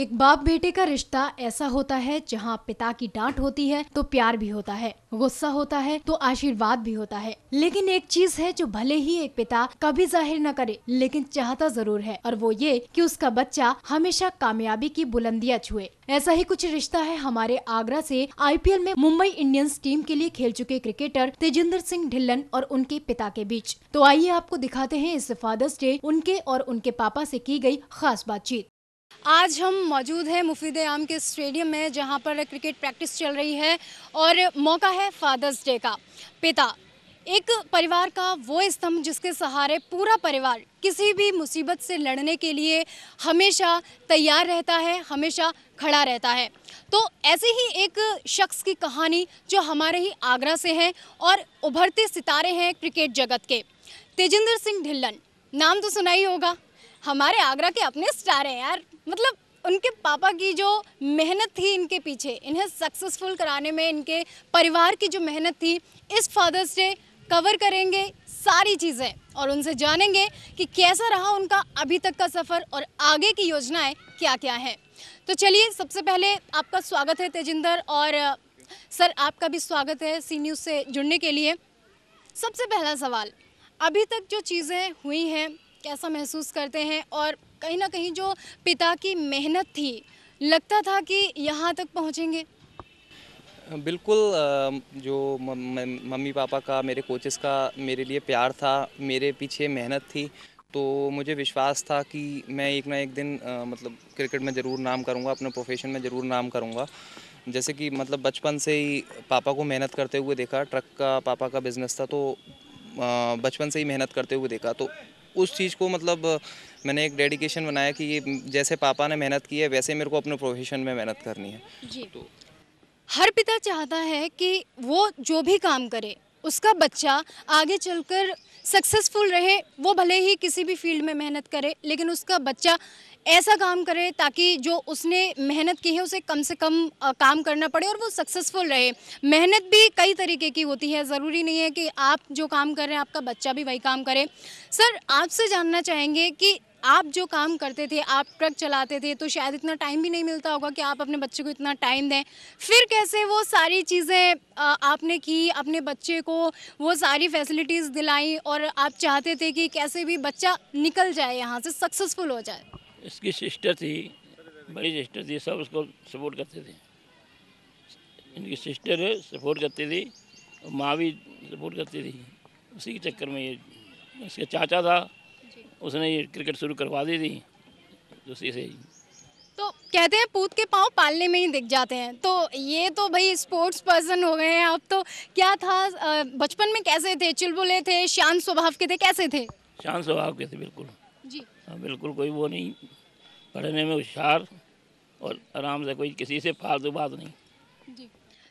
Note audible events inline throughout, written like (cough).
एक बाप बेटे का रिश्ता ऐसा होता है जहाँ पिता की डांट होती है तो प्यार भी होता है गुस्सा होता है तो आशीर्वाद भी होता है लेकिन एक चीज है जो भले ही एक पिता कभी जाहिर न करे लेकिन चाहता जरूर है और वो ये कि उसका बच्चा हमेशा कामयाबी की बुलंदियां छुए ऐसा ही कुछ रिश्ता है हमारे आगरा से आईपीएल में मुंबई इंडियंस टीम के लिए खेल चुके क्रिकेटर तेजिंदर सिंह ढिल्लन और उनके पिता के बीच तो आइए आपको दिखाते हैं इस फादर्स डे उनके और उनके पापा से की गई खास बातचीत आज हम मौजूद हैं मुफीद आम के स्टेडियम में जहां पर क्रिकेट प्रैक्टिस चल रही है और मौका है फादर्स डे का पिता एक परिवार का वो स्तंभ जिसके सहारे पूरा परिवार किसी भी मुसीबत से लड़ने के लिए हमेशा तैयार रहता है हमेशा खड़ा रहता है तो ऐसे ही एक शख्स की कहानी जो हमारे ही आगरा से है और उभरते सितारे हैं क्रिकेट जगत के तेजिंदर सिंह ढिल्लन नाम तो सुना ही होगा हमारे आगरा के अपने स्टार हैं यार मतलब उनके पापा की जो मेहनत थी इनके पीछे इन्हें सक्सेसफुल कराने में इनके परिवार की जो मेहनत थी इस फादर्स डे कवर करेंगे सारी चीज़ें और उनसे जानेंगे कि कैसा रहा उनका अभी तक का सफ़र और आगे की योजनाएं क्या क्या हैं तो चलिए सबसे पहले आपका स्वागत है तेजिंदर और सर आपका भी स्वागत है सी न्यूज़ से जुड़ने के लिए सबसे पहला सवाल अभी तक जो चीज़ें हुई हैं कैसा महसूस करते हैं और कहीं ना कहीं जो पिता की मेहनत थी लगता था कि यहाँ तक पहुँचेंगे बिल्कुल जो मम्मी पापा का मेरे कोचेस का मेरे लिए प्यार था मेरे पीछे मेहनत थी तो मुझे विश्वास था कि मैं एक ना एक दिन आ, मतलब क्रिकेट में ज़रूर नाम करूँगा अपने प्रोफेशन में ज़रूर नाम करूँगा जैसे कि मतलब बचपन से ही पापा को मेहनत करते हुए देखा ट्रक का पापा का बिज़नेस था तो बचपन से ही मेहनत करते हुए देखा तो उस चीज़ को मतलब मैंने एक डेडिकेशन बनाया कि जैसे पापा ने मेहनत की है वैसे मेरे को अपने प्रोफेशन में मेहनत करनी है जी तो हर पिता चाहता है कि वो जो भी काम करे उसका बच्चा आगे चलकर सक्सेसफुल रहे वो भले ही किसी भी फील्ड में मेहनत करे लेकिन उसका बच्चा ऐसा काम करे ताकि जो उसने मेहनत की है उसे कम से कम काम करना पड़े और वो सक्सेसफुल रहे मेहनत भी कई तरीके की होती है ज़रूरी नहीं है कि आप जो काम कर रहे हैं आपका बच्चा भी वही काम करे सर आपसे जानना चाहेंगे कि आप जो काम करते थे आप ट्रक चलाते थे तो शायद इतना टाइम भी नहीं मिलता होगा कि आप अपने बच्चे को इतना टाइम दें फिर कैसे वो सारी चीज़ें आपने की अपने बच्चे को वो सारी फैसिलिटीज़ दिलाई और आप चाहते थे कि कैसे भी बच्चा निकल जाए यहाँ से सक्सेसफुल हो जाए इसकी सिस्टर थी बड़ी सिस्टर थी सब उसको सपोर्ट करते थे इनकी सिस्टर सपोर्ट करती थी और माँ भी सपोर्ट करती थी उसी के चक्कर में ये इसका चाचा था उसने ये क्रिकेट शुरू करवा दी थी उसी से ही तो कहते हैं पूत के पाँव पालने में ही दिख जाते हैं तो ये तो भाई स्पोर्ट्स पर्सन हो गए हैं आप तो क्या था बचपन में कैसे थे चुलबुले थे शांत स्वभाव के थे कैसे थे शांत स्वभाव के थे बिल्कुल जी हाँ बिल्कुल कोई वो नहीं पढ़ने में होशियार और आराम से कोई किसी से फालतू बात नहीं जी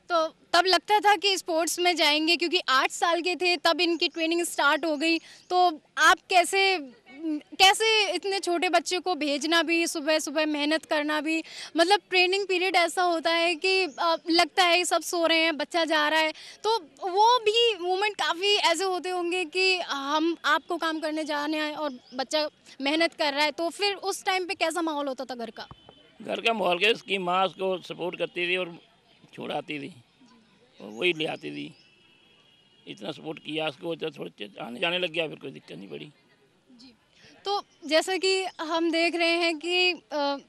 तो तब लगता था कि स्पोर्ट्स में जाएंगे क्योंकि आठ साल के थे तब इनकी ट्रेनिंग स्टार्ट हो गई तो आप कैसे कैसे इतने छोटे बच्चे को भेजना भी सुबह सुबह मेहनत करना भी मतलब ट्रेनिंग पीरियड ऐसा होता है कि लगता है सब सो रहे हैं बच्चा जा रहा है तो वो भी मोमेंट काफ़ी ऐसे होते होंगे कि हम आपको काम करने जाने हैं और बच्चा मेहनत कर रहा है तो फिर उस टाइम पे कैसा माहौल होता था घर का घर का माहौल क्या उसकी माँ उसको सपोर्ट करती थी और छोड़ाती थी और वही ले आती थी इतना सपोर्ट किया उसको तो थोड़ा आने जाने लग गया फिर कोई दिक्कत नहीं पड़ी तो जैसा कि हम देख रहे हैं कि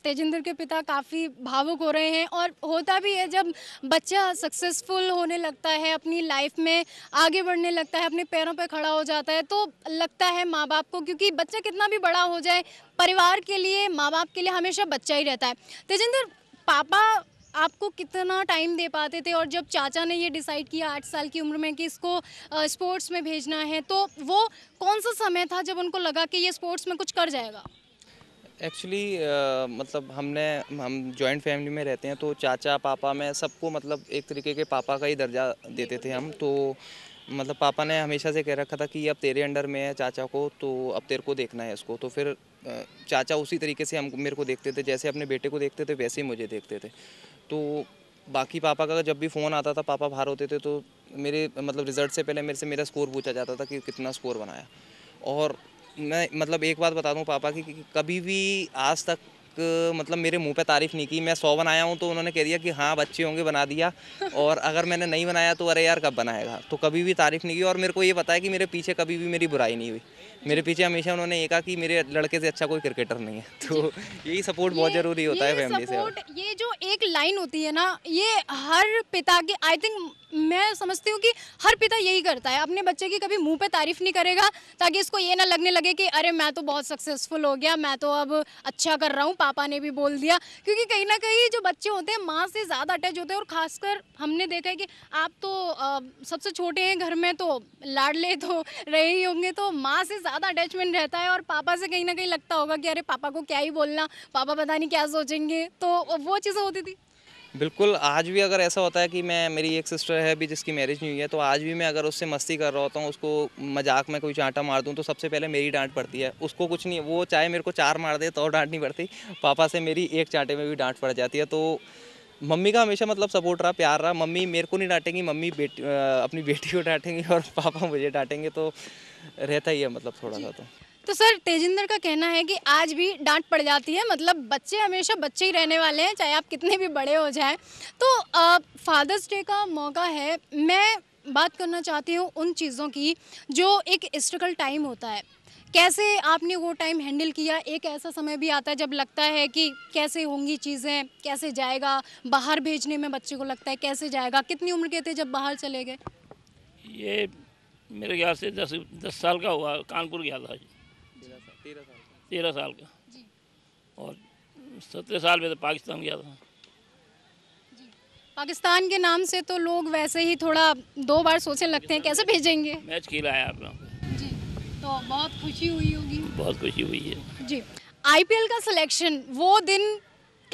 तेजिंदर के पिता काफ़ी भावुक हो रहे हैं और होता भी है जब बच्चा सक्सेसफुल होने लगता है अपनी लाइफ में आगे बढ़ने लगता है अपने पैरों पर पे खड़ा हो जाता है तो लगता है माँ बाप को क्योंकि बच्चा कितना भी बड़ा हो जाए परिवार के लिए माँ बाप के लिए हमेशा बच्चा ही रहता है तेजिंदर पापा आपको कितना टाइम दे पाते थे और जब चाचा ने ये डिसाइड किया आठ साल की उम्र में कि इसको स्पोर्ट्स में भेजना है तो वो कौन सा समय था जब उनको लगा कि ये स्पोर्ट्स में कुछ कर जाएगा एक्चुअली uh, मतलब हमने हम जॉइंट फैमिली में रहते हैं तो चाचा पापा में सबको मतलब एक तरीके के पापा का ही दर्जा देते थे हम तो मतलब पापा ने हमेशा से कह रखा था कि अब तेरे अंडर में है चाचा को तो अब तेरे को देखना है इसको तो फिर चाचा उसी तरीके से हम मेरे को देखते थे जैसे अपने बेटे को देखते थे वैसे ही मुझे देखते थे तो बाकी पापा का जब भी फ़ोन आता था पापा बाहर होते थे तो मेरे मतलब रिज़ल्ट से पहले मेरे से मेरा स्कोर पूछा जाता था कि कितना स्कोर बनाया और मैं मतलब एक बात बता दूँ पापा की कि कभी भी आज तक मतलब मेरे मुंह पे तारीफ़ नहीं की मैं सौ बनाया हूँ तो उन्होंने कह दिया कि हाँ बच्चे होंगे बना दिया और अगर मैंने नहीं बनाया तो अरे यार कब बनाएगा तो कभी भी तारीफ़ नहीं की और मेरे को ये पता है कि मेरे पीछे कभी भी मेरी बुराई नहीं हुई मेरे पीछे हमेशा उन्होंने ये कहा कि मेरे लड़के से अच्छा कोई क्रिकेटर नहीं है तो यही सपोर्ट बहुत ज़रूरी होता है फैमिली से ये जो एक लाइन होती है ना ये हर पिता की आई थिंक मैं समझती हूँ कि हर पिता यही करता है अपने बच्चे की कभी मुंह पे तारीफ नहीं करेगा ताकि इसको ये ना लगने लगे कि अरे मैं तो बहुत सक्सेसफुल हो गया मैं तो अब अच्छा कर रहा हूँ पापा ने भी बोल दिया क्योंकि कहीं ना कहीं जो बच्चे होते हैं माँ से ज़्यादा अटैच होते हैं और ख़ासकर हमने देखा है कि आप तो आ, सबसे छोटे हैं घर में तो लाडले तो (laughs) रहे ही होंगे तो माँ से ज़्यादा अटैचमेंट रहता है और पापा से कहीं ना कहीं लगता होगा कि अरे पापा को क्या ही बोलना पापा पता नहीं क्या सोचेंगे तो वो चीज़ें होती थी बिल्कुल आज भी अगर ऐसा होता है कि मैं मेरी एक सिस्टर है भी जिसकी मैरिज नहीं हुई है तो आज भी मैं अगर उससे मस्ती कर रहा होता हूँ उसको मजाक में कोई चांटा मार दूँ तो सबसे पहले मेरी डांट पड़ती है उसको कुछ नहीं वो चाहे मेरे को चार मार दे तो और डांट नहीं पड़ती पापा से मेरी एक चांटे में भी डांट पड़ जाती है तो मम्मी का हमेशा मतलब सपोर्ट रहा प्यार रहा मम्मी मेरे को नहीं डांटेंगी मम्मी बेटी अपनी बेटी को डांटेंगी और (laughs) पापा मुझे डांटेंगे तो रहता ही है मतलब थोड़ा सा तो तो सर तेजिंदर का कहना है कि आज भी डांट पड़ जाती है मतलब बच्चे हमेशा बच्चे ही रहने वाले हैं चाहे आप कितने भी बड़े हो जाएं तो फादर्स डे का मौका है मैं बात करना चाहती हूँ उन चीज़ों की जो एक हिस्ट्रिकल टाइम होता है कैसे आपने वो टाइम हैंडल किया एक ऐसा समय भी आता है जब लगता है कि कैसे होंगी चीज़ें कैसे जाएगा बाहर भेजने में बच्चे को लगता है कैसे जाएगा कितनी उम्र के थे जब बाहर चले गए ये मेरे ख्याल से दस दस साल का हुआ कानपुर गया था तेरह साल साल का और सत्रह साल में तो पाकिस्तान गया था पाकिस्तान के नाम से तो लोग वैसे ही थोड़ा दो बार सोचने लगते हैं कैसे भेजेंगे मैच खेला है आप लोग जी तो बहुत खुशी हुई होगी बहुत खुशी हुई है जी आईपीएल का सिलेक्शन वो दिन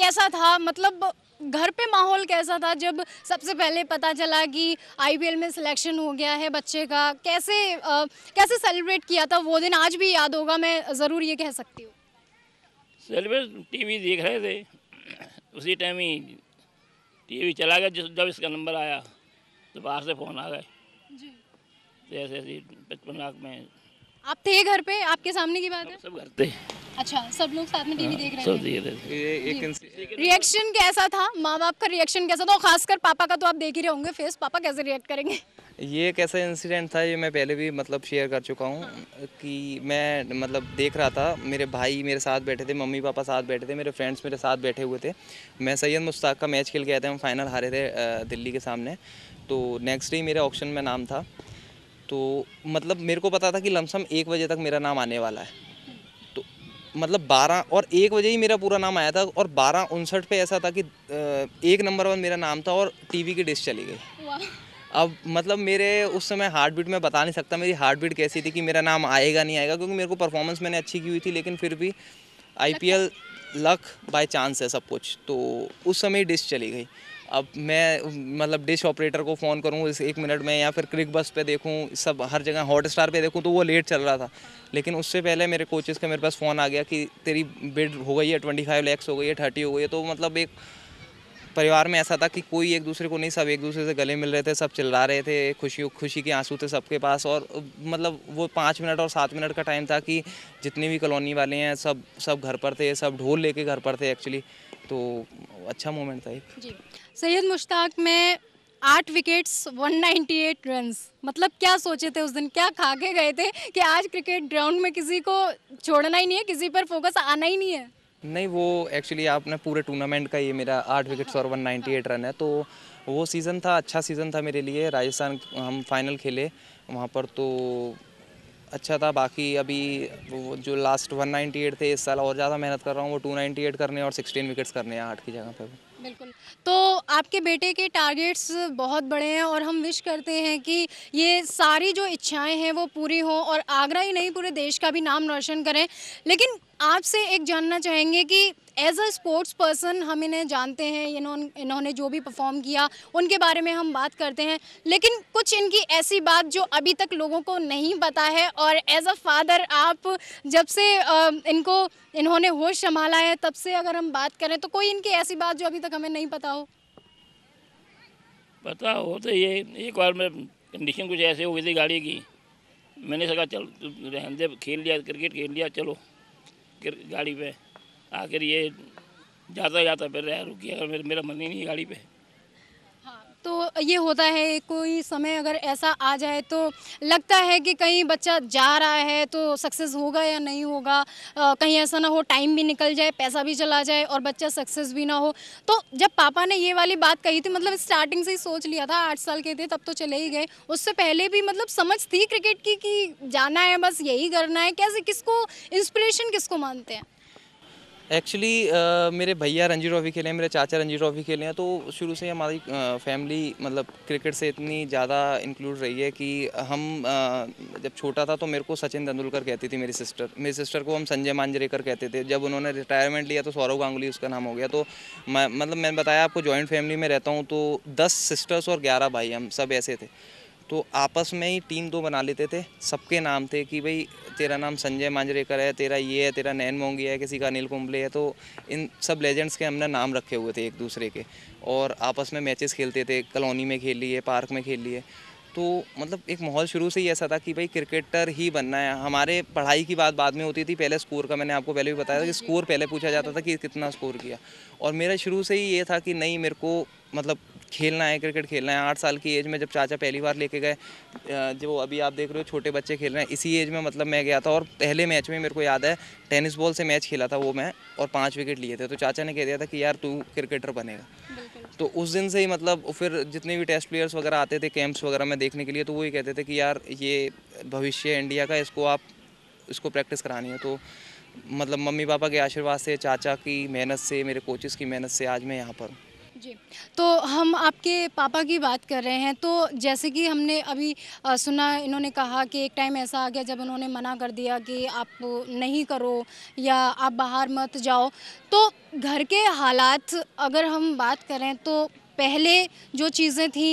कैसा था मतलब घर पे माहौल कैसा था जब सबसे पहले पता चला कि आईपीएल में सिलेक्शन हो गया है बच्चे का कैसे आ, कैसे सेलिब्रेट किया था वो दिन आज भी याद होगा मैं ज़रूर ये कह सकती हूँ सेलिब्रेट टीवी देख रहे थे उसी टाइम ही टीवी चला गया जब इसका नंबर आया तो बाहर से फ़ोन आ गए तो ऐसे ऐसे लाख में आप थे घर पे आपके सामने की बात है सब घर थे अच्छा सब लोग साथ में टीवी हाँ, देख रहे थे रिएक्शन कैसा था माँ बाप का रिएक्शन कैसा था खासकर पापा का तो आप देख ही रहे होंगे फेस पापा कैसे रिएक्ट करेंगे ये कैसा इंसिडेंट था ये मैं पहले भी मतलब शेयर कर चुका हूँ हाँ। कि मैं मतलब देख रहा था मेरे भाई मेरे साथ बैठे थे मम्मी पापा साथ बैठे थे मेरे फ्रेंड्स मेरे साथ बैठे हुए थे मैं सैयद मुश्ताक का मैच खेल के आए थे हम फाइनल हारे थे दिल्ली के सामने तो नेक्स्ट डे मेरे ऑप्शन में नाम था तो मतलब मेरे को पता था कि लमसम एक बजे तक मेरा नाम आने वाला है मतलब 12 और एक बजे ही मेरा पूरा नाम आया था और बारह उनसठ पे ऐसा था कि एक नंबर पर मेरा नाम था और टीवी की डिश चली गई अब मतलब मेरे उस समय हार्ट बीट में बता नहीं सकता मेरी हार्ट बीट कैसी थी कि मेरा नाम आएगा नहीं आएगा क्योंकि मेरे को परफॉर्मेंस मैंने अच्छी की हुई थी लेकिन फिर भी आईपीएल लक बाय चांस है सब कुछ तो उस समय डिश चली गई अब मैं मतलब डिश ऑपरेटर को फ़ोन करूँ इस एक मिनट में या फिर क्रिक बस पे देखूँ सब हर जगह हॉट स्टार पर देखूँ तो वो लेट चल रहा था लेकिन उससे पहले मेरे कोचेज़ का मेरे पास फ़ोन आ गया कि तेरी बिड हो गई है ट्वेंटी फाइव लैक्स हो गई है थर्टी हो गई है तो मतलब एक परिवार में ऐसा था कि कोई एक दूसरे को नहीं सब एक दूसरे से गले मिल रहे थे सब चिल्ला रहे थे खुशी खुशी के आंसू थे सबके पास और मतलब वो पाँच मिनट और सात मिनट का टाइम था कि जितने भी कॉलोनी वाले हैं सब सब घर पर थे सब ढोल लेके घर पर थे एक्चुअली तो अच्छा मोमेंट था एक सैयद मुश्ताक में आठ विकेट्स 198 रन्स मतलब क्या सोचे थे उस दिन क्या खा के गए थे कि आज क्रिकेट ग्राउंड में किसी को छोड़ना ही नहीं है किसी पर फोकस आना ही नहीं है नहीं वो एक्चुअली आपने पूरे टूर्नामेंट का ये मेरा आठ विकेट्स और 198 रन है तो वो सीज़न था अच्छा सीज़न था मेरे लिए राजस्थान हम फाइनल खेले वहाँ पर तो अच्छा था बाकी अभी वो जो लास्ट 198 थे इस साल और ज़्यादा मेहनत कर रहा हूँ वो 298 करने और 16 विकेट्स करने हैं आठ की जगह पर बिल्कुल तो आपके बेटे के टारगेट्स बहुत बड़े हैं और हम विश करते हैं कि ये सारी जो इच्छाएं हैं वो पूरी हों और आगरा ही नहीं पूरे देश का भी नाम रोशन करें लेकिन आपसे एक जानना चाहेंगे कि एज अ स्पोर्ट्स पर्सन हम इन्हें जानते हैं इन्होंने इन्होंने जो भी परफॉर्म किया उनके बारे में हम बात करते हैं लेकिन कुछ इनकी ऐसी बात जो अभी तक लोगों को नहीं पता है और एज अ फादर आप जब से इनको इन्होंने होश संभाला है तब से अगर हम बात करें तो कोई इनकी ऐसी बात जो अभी तक हमें नहीं पता हो पता हो तो ये एक बार में कंडीशन कुछ ऐसे हो गई थी गाड़ी की मैंने सका चल रहते दे खेल लिया क्रिकेट खेल लिया चलो गाड़ी पे आकर ये जाता जाता फिर रुकी अगर मेरा मन ही नहीं गाड़ी पे तो ये होता है कोई समय अगर ऐसा आ जाए तो लगता है कि कहीं बच्चा जा रहा है तो सक्सेस होगा या नहीं होगा आ, कहीं ऐसा ना हो टाइम भी निकल जाए पैसा भी चला जाए और बच्चा सक्सेस भी ना हो तो जब पापा ने ये वाली बात कही थी मतलब स्टार्टिंग से ही सोच लिया था आठ साल के थे तब तो चले ही गए उससे पहले भी मतलब समझ थी क्रिकेट की कि जाना है बस यही करना है कैसे किसको इंस्परेशन किसको मानते हैं एक्चुअली uh, मेरे भैया रणजी ट्रॉफी खेले हैं मेरे चाचा रणजी ट्रॉफी खेले हैं तो शुरू से हमारी फैमिली uh, मतलब क्रिकेट से इतनी ज़्यादा इंक्लूड रही है कि हम uh, जब छोटा था तो मेरे को सचिन तेंदुलकर कहती थी मेरी सिस्टर मेरी सिस्टर को हम संजय मांजरेकर कहते थे जब उन्होंने रिटायरमेंट लिया तो सौरव गांगुली उसका नाम हो गया तो मैं मतलब मैंने बताया आपको जॉइंट फैमिली में रहता हूँ तो दस सिस्टर्स और ग्यारह भाई हम सब ऐसे थे तो आपस में ही टीम दो बना लेते थे सबके नाम थे कि भाई तेरा नाम संजय मांजरेकर है तेरा ये है तेरा नैन मोंगी है किसी का अनिल कुंबले है तो इन सब लेजेंड्स के हमने नाम रखे हुए थे एक दूसरे के और आपस में मैचेस खेलते थे कॉलोनी में खेल लिए पार्क में खेल लिए तो मतलब एक माहौल शुरू से ही ऐसा था कि भाई क्रिकेटर ही बनना है हमारे पढ़ाई की बात बाद में होती थी पहले स्कोर का मैंने आपको पहले भी बताया था कि स्कोर पहले पूछा जाता था कि कितना स्कोर किया और मेरा शुरू से ही ये था कि नहीं मेरे को मतलब खेलना है क्रिकेट खेलना है आठ साल की एज में जब चाचा पहली बार लेके गए जो अभी आप देख रहे हो छोटे बच्चे खेल रहे हैं इसी एज में मतलब मैं गया था और पहले मैच में मेरे को याद है टेनिस बॉल से मैच खेला था वो मैं और पाँच विकेट लिए थे तो चाचा ने कह दिया था कि यार तू क्रिकेटर बनेगा तो उस दिन से ही मतलब फिर जितने भी टेस्ट प्लेयर्स वगैरह आते थे कैंप्स वगैरह में देखने के लिए तो वही कहते थे कि यार ये भविष्य इंडिया का इसको आप इसको प्रैक्टिस करानी है तो मतलब मम्मी पापा के आशीर्वाद से चाचा की मेहनत से मेरे कोचेस की मेहनत से आज मैं यहाँ पर हूँ जी तो हम आपके पापा की बात कर रहे हैं तो जैसे कि हमने अभी सुना इन्होंने कहा कि एक टाइम ऐसा आ गया जब उन्होंने मना कर दिया कि आप नहीं करो या आप बाहर मत जाओ तो घर के हालात अगर हम बात करें तो पहले जो चीज़ें थी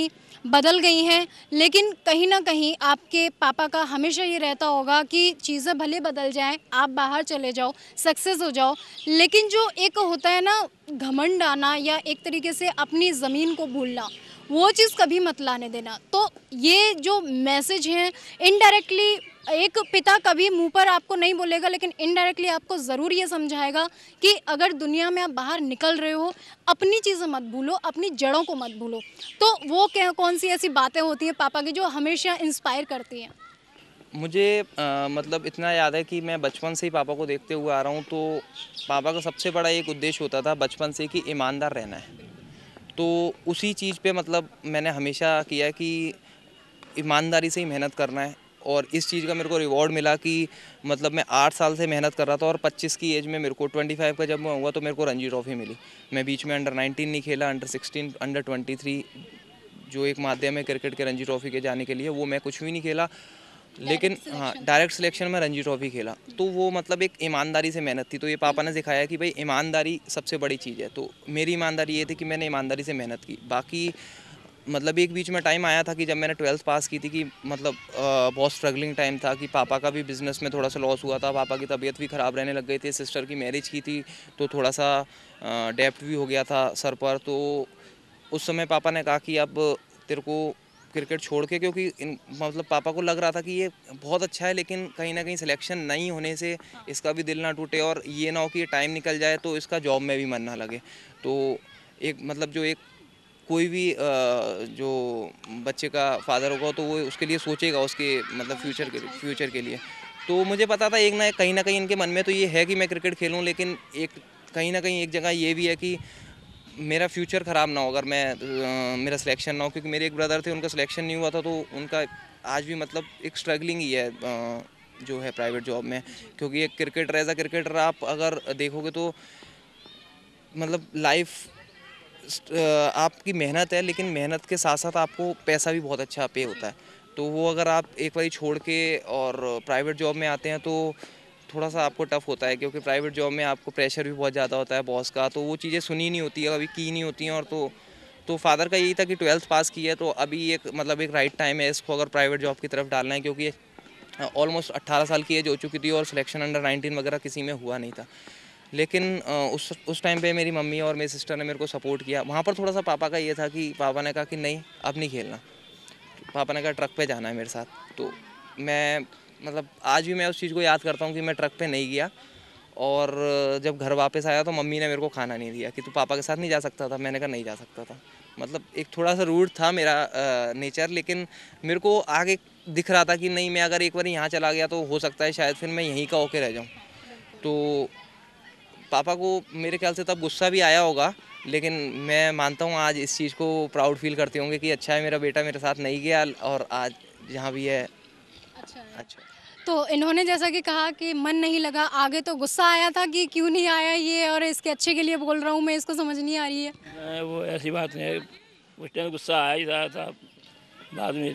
बदल गई हैं लेकिन कहीं ना कहीं आपके पापा का हमेशा ये रहता होगा कि चीज़ें भले बदल जाएं आप बाहर चले जाओ सक्सेस हो जाओ लेकिन जो एक होता है ना घमंड आना या एक तरीके से अपनी ज़मीन को भूलना वो चीज़ कभी मत लाने देना तो ये जो मैसेज हैं इनडायरेक्टली एक पिता कभी मुंह पर आपको नहीं बोलेगा लेकिन इनडायरेक्टली आपको ज़रूर ये समझाएगा कि अगर दुनिया में आप बाहर निकल रहे हो अपनी चीज़ें मत भूलो अपनी जड़ों को मत भूलो तो वो क्या कौन सी ऐसी बातें होती हैं पापा की जो हमेशा इंस्पायर करती हैं मुझे आ, मतलब इतना याद है कि मैं बचपन से ही पापा को देखते हुए आ रहा हूँ तो पापा का सबसे बड़ा एक उद्देश्य होता था बचपन से कि ईमानदार रहना है तो उसी चीज़ पे मतलब मैंने हमेशा किया कि ईमानदारी से ही मेहनत करना है और इस चीज़ का मेरे को रिवॉर्ड मिला कि मतलब मैं आठ साल से मेहनत कर रहा था और पच्चीस की एज में मेरे को ट्वेंटी फाइव का जब मैं हुआ तो मेरे को रणजी ट्रॉफी मिली मैं बीच में अंडर नाइनटीन नहीं खेला under sixteen under twenty three जो एक माध्यम है क्रिकेट के रणजी ट्रॉफी के जाने के लिए वो मैं कुछ भी नहीं खेला लेकिन हाँ डायरेक्ट सिलेक्शन में रणजी ट्रॉफी खेला तो वो मतलब एक ईमानदारी से मेहनत थी तो ये पापा ने सिखाया कि भाई ईमानदारी सबसे बड़ी चीज़ है तो मेरी ईमानदारी ये थी कि मैंने ईमानदारी से मेहनत की बाकी मतलब एक बीच में टाइम आया था कि जब मैंने ट्वेल्थ पास की थी कि मतलब बहुत स्ट्रगलिंग टाइम था कि पापा का भी बिज़नेस में थोड़ा सा लॉस हुआ था पापा की तबीयत भी ख़राब रहने लग गई थी सिस्टर की मैरिज की थी तो थोड़ा सा डेप्ट भी हो गया था सर पर तो उस समय पापा ने कहा कि अब तेरे को क्रिकेट छोड़ के क्योंकि इन मतलब पापा को लग रहा था कि ये बहुत अच्छा है लेकिन कहीं ना कहीं सिलेक्शन नहीं होने से इसका भी दिल ना टूटे और ये ना हो कि ये टाइम निकल जाए तो इसका जॉब में भी मन ना लगे तो एक मतलब जो एक कोई भी जो बच्चे का फादर होगा तो वो उसके लिए सोचेगा उसके मतलब फ्यूचर के फ्यूचर के लिए तो मुझे पता था एक ना कहीं ना कहीं इनके मन में तो ये है कि मैं क्रिकेट खेलूँ लेकिन एक कहीं ना कहीं एक जगह ये भी है कि मेरा फ्यूचर ख़राब ना हो अगर मैं आ, मेरा सिलेक्शन ना हो क्योंकि मेरे एक ब्रदर थे उनका सिलेक्शन नहीं हुआ था तो उनका आज भी मतलब एक स्ट्रगलिंग ही है आ, जो है प्राइवेट जॉब में क्योंकि एक क्रिकेटर एज अ क्रिकेटर आप अगर देखोगे तो मतलब लाइफ आपकी मेहनत है लेकिन मेहनत के साथ साथ आपको पैसा भी बहुत अच्छा पे होता है तो वो अगर आप एक बार छोड़ के और प्राइवेट जॉब में आते हैं तो थोड़ा सा आपको टफ़ होता है क्योंकि प्राइवेट जॉब में आपको प्रेशर भी बहुत ज़्यादा होता है बॉस का तो वो चीज़ें सुनी नहीं होती है अभी की नहीं होती हैं और तो तो फादर का यही था कि ट्वेल्थ पास किया है तो अभी एक मतलब एक राइट टाइम है इसको अगर प्राइवेट जॉब की तरफ डालना है क्योंकि ऑलमोस्ट 18 साल की एज हो चुकी थी और सिलेक्शन अंडर 19 वगैरह किसी में हुआ नहीं था लेकिन उस उस टाइम पे मेरी मम्मी और मेरी सिस्टर ने मेरे को सपोर्ट किया वहाँ पर थोड़ा सा पापा का ये था कि पापा ने कहा कि नहीं अब नहीं खेलना पापा ने कहा ट्रक पे जाना है मेरे साथ तो मैं मतलब आज भी मैं उस चीज़ को याद करता हूँ कि मैं ट्रक पे नहीं गया और जब घर वापस आया तो मम्मी ने मेरे को खाना नहीं दिया कि तू पापा के साथ नहीं जा सकता था मैंने कहा नहीं जा सकता था मतलब एक थोड़ा सा रूट था मेरा नेचर लेकिन मेरे को आगे दिख रहा था कि नहीं मैं अगर एक बार यहाँ चला गया तो हो सकता है शायद फिर मैं यहीं का होके रह जाऊँ तो पापा को मेरे ख्याल से तब गुस्सा भी आया होगा लेकिन मैं मानता हूँ आज इस चीज़ को प्राउड फील करते होंगे कि अच्छा है मेरा बेटा मेरे साथ नहीं गया और आज यहाँ भी है अच्छा अच्छा तो इन्होंने जैसा कि कहा कि मन नहीं लगा आगे तो गुस्सा आया था कि क्यों नहीं आया ये और इसके अच्छे के लिए बोल रहा हूँ मैं इसको समझ नहीं आ रही है वो ऐसी बात नहीं है उस टाइम गुस्सा आया ही रहा था बाद में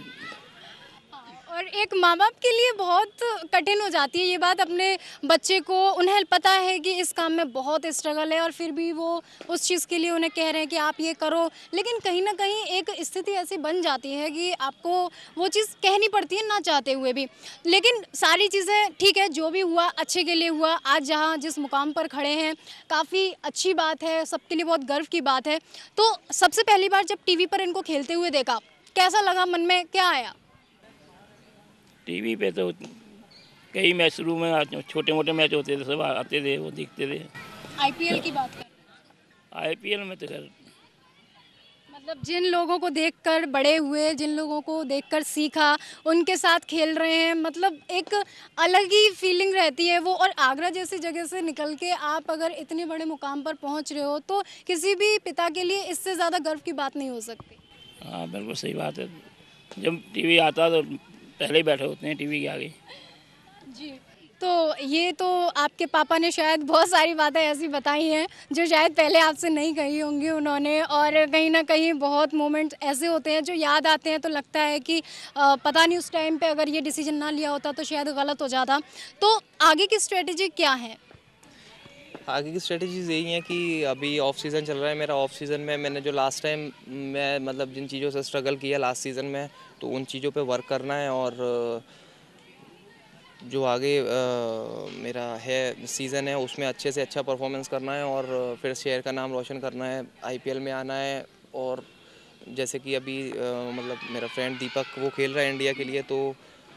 और एक माँ बाप के लिए बहुत कठिन हो जाती है ये बात अपने बच्चे को उन्हें पता है कि इस काम में बहुत स्ट्रगल है और फिर भी वो उस चीज़ के लिए उन्हें कह रहे हैं कि आप ये करो लेकिन कहीं ना कहीं एक स्थिति ऐसी बन जाती है कि आपको वो चीज़ कहनी पड़ती है ना चाहते हुए भी लेकिन सारी चीज़ें ठीक है जो भी हुआ अच्छे के लिए हुआ आज जहाँ जिस मुकाम पर खड़े हैं काफ़ी अच्छी बात है सबके लिए बहुत गर्व की बात है तो सबसे पहली बार जब टी पर इनको खेलते हुए देखा कैसा लगा मन में क्या आया टीवी पे तो कई मैच शुरू में छोटे मोटे मैच होते थे सब आते थे वो देखते थे आईपीएल की बात कर आईपीएल में तो खैर मतलब जिन लोगों को देखकर बड़े हुए जिन लोगों को देखकर सीखा उनके साथ खेल रहे हैं मतलब एक अलग ही फीलिंग रहती है वो और आगरा जैसी जगह से निकल के आप अगर इतने बड़े मुकाम पर पहुंच रहे हो तो किसी भी पिता के लिए इससे ज़्यादा गर्व की बात नहीं हो सकती हाँ बिल्कुल सही बात है जब टीवी आता तो पहले ही बैठे होते हैं टीवी के आगे जी तो ये तो आपके पापा ने शायद बहुत सारी बातें ऐसी बताई हैं जो शायद पहले आपसे नहीं कही होंगी उन्होंने और कहीं ना कहीं बहुत मोमेंट्स ऐसे होते हैं जो याद आते हैं तो लगता है कि पता नहीं उस टाइम पे अगर ये डिसीजन ना लिया होता तो शायद गलत हो जाता तो आगे की स्ट्रेटजी क्या है आगे की स्ट्रेटजीज यही है कि अभी ऑफ सीज़न चल रहा है मेरा ऑफ सीज़न में मैंने जो लास्ट टाइम मैं मतलब जिन चीज़ों से स्ट्रगल किया लास्ट सीज़न में तो उन चीज़ों पे वर्क करना है और जो आगे आ, मेरा है सीज़न है उसमें अच्छे से अच्छा परफॉर्मेंस करना है और फिर शेयर का नाम रोशन करना है आईपीएल में आना है और जैसे कि अभी आ, मतलब मेरा फ्रेंड दीपक वो खेल रहा है इंडिया के लिए तो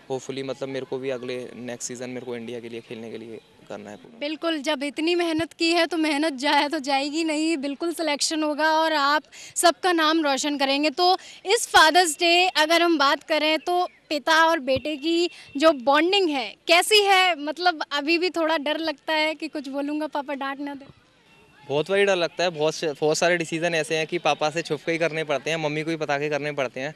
होपफुली मतलब मेरे को भी अगले नेक्स्ट सीज़न मेरे को इंडिया के लिए खेलने के लिए करना है पूरा बिल्कुल जब इतनी मेहनत की है तो मेहनत जाए तो जाएगी नहीं बिल्कुल सिलेक्शन होगा और आप सबका नाम रोशन करेंगे तो इस फादर्स डे अगर हम बात करें तो पिता और बेटे की जो बॉन्डिंग है कैसी है मतलब अभी भी थोड़ा डर लगता है कि कुछ बोलूँगा पापा डांट ना दे बहुत बारी डर लगता है बहुत बहुत सारे डिसीज़न ऐसे हैं कि पापा से छुप के ही करने पड़ते हैं मम्मी को ही पता के करने पड़ते हैं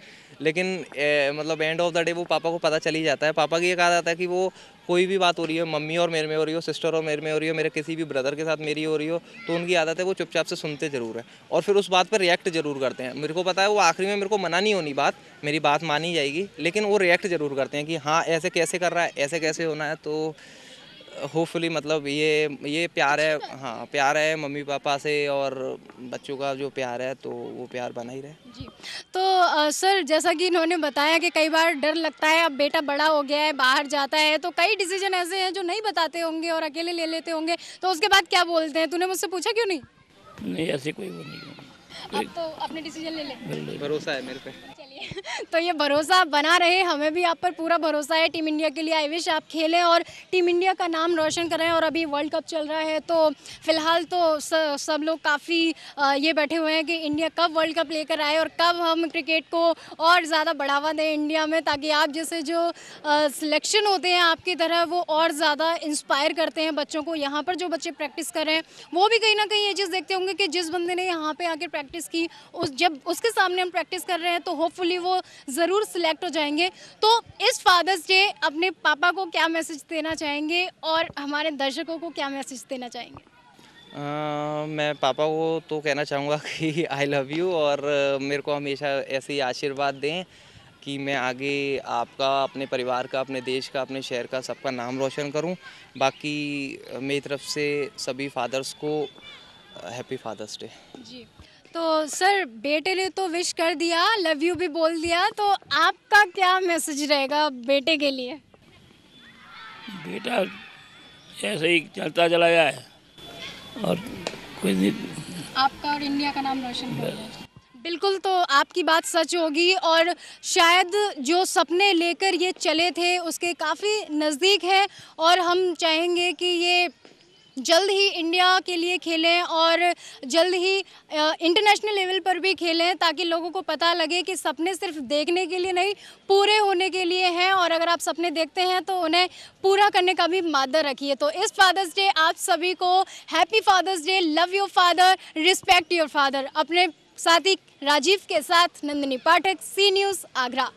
लेकिन ए, मतलब एंड ऑफ द डे वो पापा को पता चल ही जाता है पापा की ये कहा जाता है कि वो कोई भी बात हो रही हो मम्मी और मेरे में हो रही हो सिस्टर और मेरे में हो रही हो मेरे किसी भी ब्रदर के साथ मेरी हो रही हो तो उनकी आदत है वो चुपचाप से सुनते ज़रूर है और फिर उस बात पर रिएक्ट ज़रूर करते हैं मेरे को पता है वो आखिरी में मेरे को मना नहीं होनी बात मेरी बात मानी जाएगी लेकिन वो रिएक्ट ज़रूर करते हैं कि हाँ ऐसे कैसे कर रहा है ऐसे कैसे होना है तो होपफुली मतलब ये ये प्यार है हाँ प्यार है मम्मी पापा से और बच्चों का जो प्यार है तो वो प्यार बना ही रहे जी तो आ, सर जैसा कि इन्होंने बताया कि कई बार डर लगता है अब बेटा बड़ा हो गया है बाहर जाता है तो कई डिसीजन ऐसे हैं जो नहीं बताते होंगे और अकेले ले लेते होंगे तो उसके बाद क्या बोलते हैं तूने मुझसे पूछा क्यों नहीं नहीं ऐसे कोई वो नहीं अब तो अपने डिसीजन ले लें भरोसा है मेरे पे (laughs) तो ये भरोसा बना रहे हमें भी आप पर पूरा भरोसा है टीम इंडिया के लिए आई विश आप खेलें और टीम इंडिया का नाम रोशन करें और अभी वर्ल्ड कप चल रहा है तो फिलहाल तो सब लोग काफ़ी ये बैठे हुए हैं कि इंडिया कब वर्ल्ड कप लेकर आए और कब हम क्रिकेट को और ज़्यादा बढ़ावा दें इंडिया में ताकि आप जैसे जो सिलेक्शन होते हैं आपकी तरह वो और ज़्यादा इंस्पायर करते हैं बच्चों को यहाँ पर जो बच्चे प्रैक्टिस कर रहे हैं वो भी कहीं ना कहीं ये चीज़ देखते होंगे कि जिस बंदे ने यहाँ पर आके प्रैक्टिस की उस जब उसके सामने हम प्रैक्टिस कर रहे हैं तो होपफुल होपफुली वो ज़रूर सिलेक्ट हो जाएंगे तो इस फादर्स डे अपने पापा को क्या मैसेज देना चाहेंगे और हमारे दर्शकों को क्या मैसेज देना चाहेंगे Uh, मैं पापा को तो कहना चाहूँगा (laughs) कि आई लव यू और मेरे को हमेशा ऐसे ही आशीर्वाद दें कि मैं आगे आपका अपने परिवार का अपने देश का अपने शहर का सबका नाम रोशन करूं बाकी मेरी तरफ से सभी फादर्स को हैप्पी फादर्स डे जी तो सर बेटे ने तो विश कर दिया लव यू भी बोल दिया तो आपका क्या मैसेज रहेगा बेटे के लिए बेटा ऐसे ही चलता चला जाए और कोई नहीं आपका और इंडिया का नाम रोशन कर बिल्कुल तो आपकी बात सच होगी और शायद जो सपने लेकर ये चले थे उसके काफ़ी नज़दीक है और हम चाहेंगे कि ये जल्द ही इंडिया के लिए खेलें और जल्द ही इंटरनेशनल लेवल पर भी खेलें ताकि लोगों को पता लगे कि सपने सिर्फ देखने के लिए नहीं पूरे होने के लिए हैं और अगर आप सपने देखते हैं तो उन्हें पूरा करने का भी मादा रखिए तो इस फादर्स डे आप सभी को happy father's day love your father respect your father अपने साथी राजीव के साथ नंदिनी पाठक सी न्यूज़ आगरा